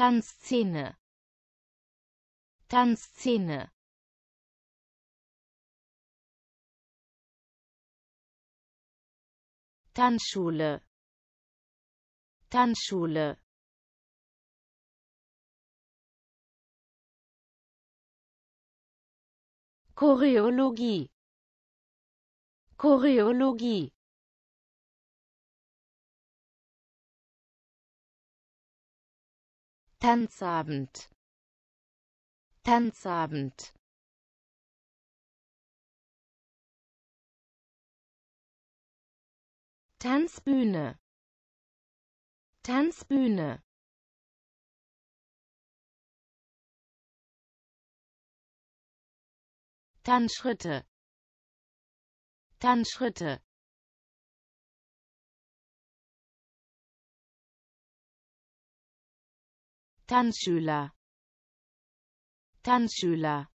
Tanzszene Tanzszene Tanzschule Tanzschule Choreologie Choreologie Tanzabend Tanzabend Tanzbühne Tanzbühne Tanzschritte Tanzschritte Tanzschüler Tanzschüler